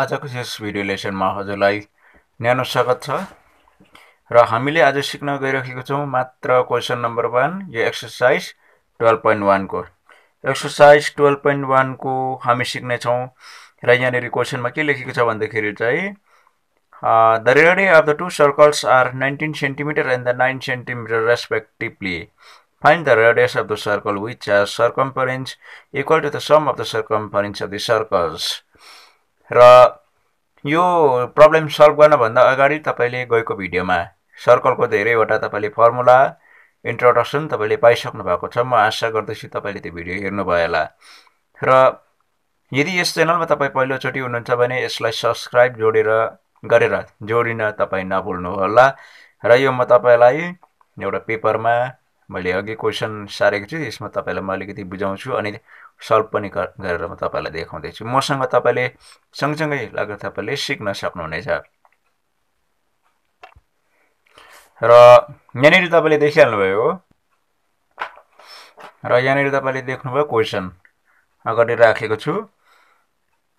आजको यस भिडियो लेसनमा हजुरलाई न्यानो स्वागत छ र हामीले आज सिक्न गइरहेको छौँ मात्र क्वेसन नम्बर वान यो एक्सर्साइज टुवेल्भ पोइन्ट वानको एक्सर्साइज टुवेल्भ पोइन्ट वानको हामी सिक्नेछौँ र यहाँनिर क्वेसनमा के लेखेको छ भन्दाखेरि चाहिँ the radii of the two circles are nineteen centimetre and the nine centimetre respectively find the radius of the circle which are circumference equal to the sum of the circumference of the circles र यो problem solve गर्नभन्दा अगाडि तपाईँले गएको भिडियोमा सर्कलको धेरैवटा तपाईँले formula introduction तपाईँले पाइसक्नु भएको छ म आशा गर्दैछु तपाईँले त्यो भिडियो हेर्नुभयो होला र यदि यस च्यानलमा तपाईँ पहिलोचोटि हुनुहुन्छ भने यसलाई सब्सक्राइब जोडेर गरेर जोडिन तपाईँ होला र यो म तपाईँलाई एउटा पेपरमा मैले अघि क्वेसन सारेको छु यसमा तपाईँलाई म अलिकति बुझाउँछु अनि सल्भ पनि गरेर म तपाईँलाई देखाउँदैछु मसँग तपाईँले सँगसँगै लगेर तपाईँले सिक्न सक्नुहुनेछ र यहाँनिर तपाईँले देखिहाल्नुभयो र यहाँनिर तपाईँले देख्नुभयो क्वेसन अगाडि राखेको छु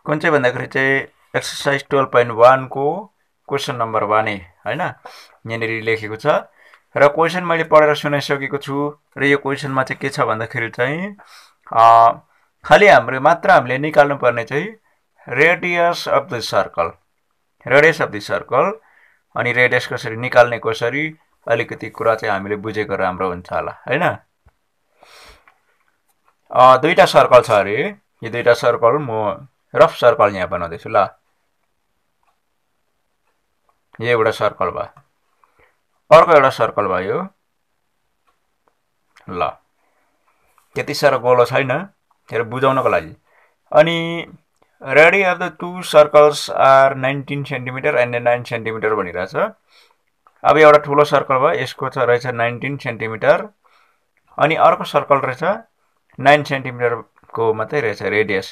कुन चाहिँ भन्दाखेरि चाहिँ एक्सर्साइज टुवेल्भ पोइन्ट वानको क्वेसन नम्बर वान होइन यहाँनिर लेखेको छ र क्वेसन मैले पढेर सुनाइसकेको छु र यो क्वेसनमा चाहिँ के छ भन्दाखेरि चाहिँ खालि हाम्रो मात्र हामीले निकाल्नुपर्ने चाहिँ radius of the circle radius of the circle अनि रेडियस कसरी निकाल्ने कसरी अलिकति कुरा चाहिँ हामीले बुझेको राम्रो हुन्छ होला होइन दुईवटा सर्कल छ अरे यो दुईवटा सर्कल म रफ सर्कल यहाँ बनाउँदैछु ल यो एउटा सर्कल भयो अर्को एउटा सर्कल भयो ल त्यति साह्रो गोलो छैन त्यो बुझाउनको लागि अनि radii of the two circles are nineteen centimetre and nine centimetre भनिरहेछ अब एउटा ठुलो सर्कल भयो यसको छ रहेछ नाइन्टिन सेन्टिमिटर अनि अर्को सर्कल रहेछ नाइन सेन्टिमिटरको मात्रै रहेछ रेडियस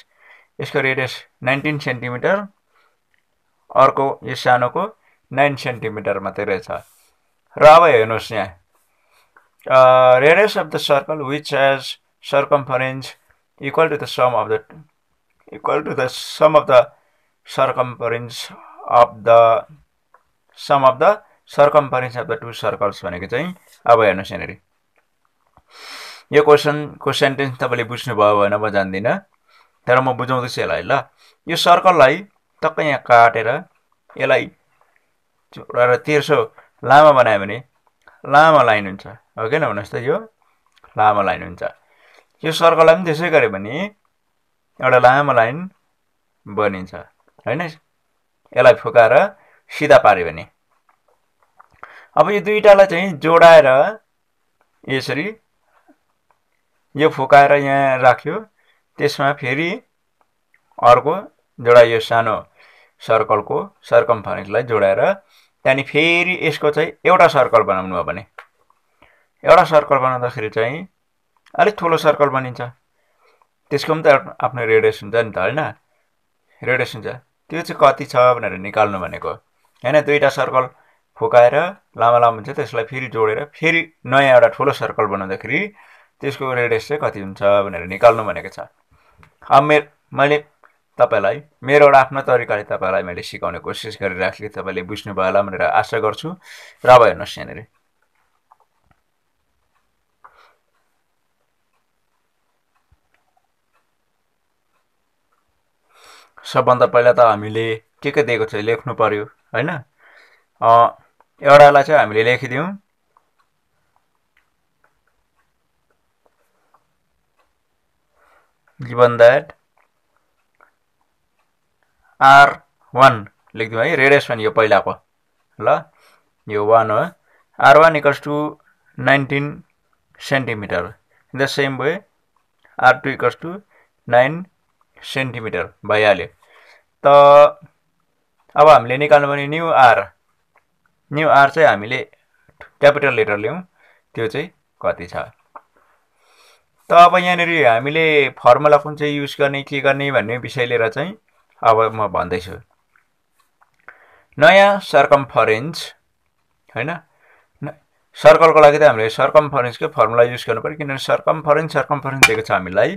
यसको रेडियस नाइन्टिन सेन्टिमिटर अर्को यो सानोको नाइन सेन्टिमिटर मात्रै रहेछ र अब हेर्नुहोस् यहाँ radius of the circle which has circumference equal to the sum of the equal to the sum of the circumference of the sum of the circumference of the two circles भनेको चाहिँ अब हेर्नुहोस् यहाँनिर यो क्वेसनको सेन्टेन्स तपाईँले बुझ्नुभयो भने म जान्दिनँ तर म बुझाउँदैछु यसलाई ल यो सर्कललाई टक्कै यहाँ काटेर यसलाई र तेर्सो लामा बनायो भने लामा लाइन हुन्छ हो न भन्नुहोस् त यो लामा लाइन हुन्छ यो सर्कललाई पनि त्यसै गऱ्यो भने एउटा लामो लाइन बनिन्छ होइन यसलाई फुकाएर सिधा पार्यो भने अब यो दुईवटालाई चाहिँ जोडाएर यसरी यो फुकाएर यहाँ राख्यो त्यसमा फेरि अर्को जोडा यो सानो सर्कलको सर्कम फरेन्सलाई जोडाएर त्यहाँदेखि फेरि यसको चाहिँ एउटा सर्कल बनाउनु हो भने एउटा सर्कल बनाउँदाखेरि चाहिँ अलिक ठुलो सर्कल बनिन्छ त्यसको पनि त आफ्नो रेडियस हुन्छ नि त होइन रेडियस हुन्छ त्यो चाहिँ कति छ भनेर निकाल्नु भनेको होइन दुईवटा सर्कल फुकाएर लामो लामो हुन्छ त्यसलाई फेरि जोडेर फेरि नयाँ एउटा ठुलो सर्कल बनाउँदाखेरि त्यसको रेडियस चाहिँ कति हुन्छ भनेर निकाल्नु भनेको छ अब मेरो मैले तपाईँलाई मेरो एउटा आफ्नो तरिकाले तपाईँलाई मैले सिकाउने कोसिस गरिरहेको छु तपाईँले बुझ्नुभयो होला भनेर आशा गर्छु र अब हेर्नुहोस् यहाँनिर सबभन्दा पहिला त हामीले के के दिएको छ लेख्नु पऱ्यो होइन एउटालाई चाहिँ हामीले लेखिदिउँ गिभन द्याट आर वान लेखिदिउँ है रेडियस वान यो पहिलाको ल यो वान हो R one equals to nineteen centimetre in the same way R two equals to nine centimetre भइहाल्यो त अब हामीले निकाल्नु पर्ने न्यु आर न्यु आर चाहिँ हामीले क्यापिटल लेटर ल्याउँ त्यो चाहिँ कति छ त अब यहाँनिर हामीले फर्मुला कुन चाहिँ युज गर्ने के गर्ने भन्ने विषय लिएर चाहिँ अब म भन्दैछु नयाँ सर्कम्फरेन्स होइन सर्कलको लागि त हामीले सर्कम्फरेन्सकै फर्मुला युज गर्नुपऱ्यो किनभने सर्कम्फरेन्स सर्कम्फरेन्स दिएको छ हामीलाई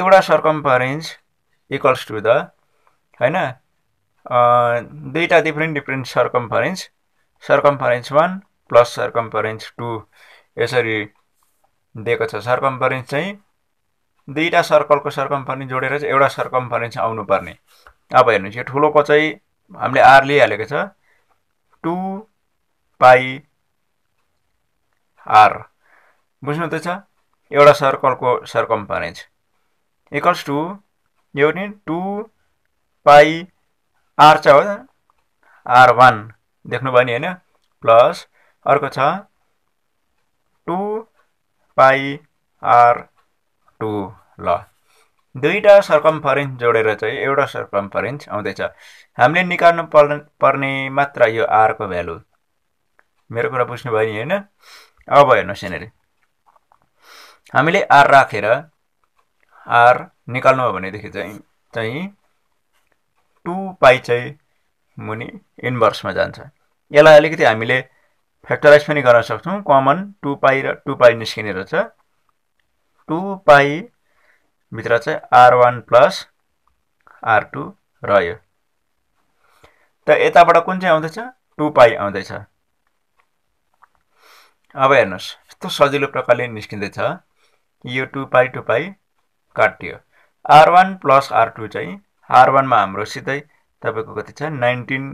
एउटा सर्कम्फरेन्स इक्वल्स टु द होइन दुईवटा different different circumference circumference one plus circumference two यसरी दिएको छ सर्कम्फरेन्स चाहिँ दुईवटा सर्कलको सर्कम्फरेन्स जोडेर चाहिँ एउटा सर्कम्फरेन्स आउनुपर्ने अब हेर्नुहोस् यो ठुलोको चाहिँ हामीले आर लिइहालेको छ टु पाई आर बुझ्नु त छ एउटा सर्कलको सर्कम्फरेन्स इक्वल्स टु यो नि टु पाई आर छ हो आर वान देख्नुभयो नि होइन प्लस अर्को छ टु पाई आर टु ल दुईवटा सर्कम्फरेन्स जोडेर चाहिँ एउटा सर्कम्फरेन्स आउँदैछ हामीले निकाल्नु पर् पर्ने मात्र यो आरको भ्यालु मेरो कुरा भयो नि होइन अब हेर्नुहोस् यहाँनिर हामीले आर राखेर आर निकाल्नु हो भनेदेखि चाहिँ चाहिँ टु पाई चाहिँ मुनि इन्भर्समा जान्छ यसलाई अलिकति हामीले फ्याक्टराइज पनि गर्न सक्छौँ कमन टु पाई र टु पाई निस्किने रहेछ टु पाइभित्र चाहिँ R one plus R two रह्यो त यताबाट कुन चाहिँ आउँदैछ टु पाइ आउँदैछ अब हेर्नुहोस् यस्तो सजिलो प्रकारले निस्किँदैछ यो टु पाई टु पाई काटियो R one plus R two चाहिँ आर वानमा हाम्रो सिधै तपाईँको कति छ नाइन्टिन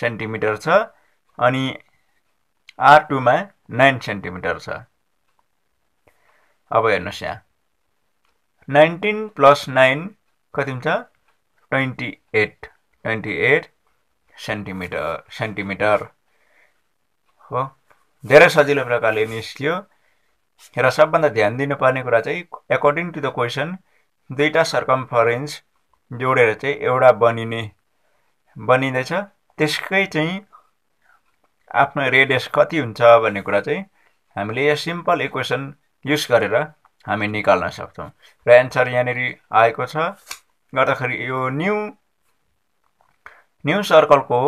सेन्टिमिटर छ अनि आर टूमा नाइन सेन्टिमिटर छ अब हेर्नुहोस् यहाँ नाइन्टिन प्लस नाइन कति हुन्छ twenty eight twenty eight centimetre centimetre हो धेरै सजिलो प्रकारले निस्कियो र सबभन्दा ध्यान दिनुपर्ने कुरा चाहिँ एकोर्डिङ टु द क्वेसन दुईवटा सर्कम्फरेन्स जोडेर चाहिँ एउटा बनिने बनिँदैछ त्यसकै चाहिँ आफ्नो रेडियस कति हुन्छ भन्ने कुरा चाहिँ हामीले यो सिम्पल इक्वेसन युज गरेर हामी निकाल्न सक्छौँ र एन्सर यहाँनिर आएको छ गर्दाखेरि यो न्यु न्यु सर्कलको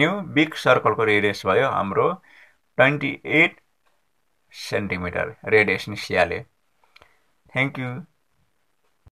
न्यु बिग सर्कलको रेडियस भयो हाम्रो ट्वेन्टी एट सेन्टिमिटर रेडियस निस्किहाल्यो थ्याङ्क यू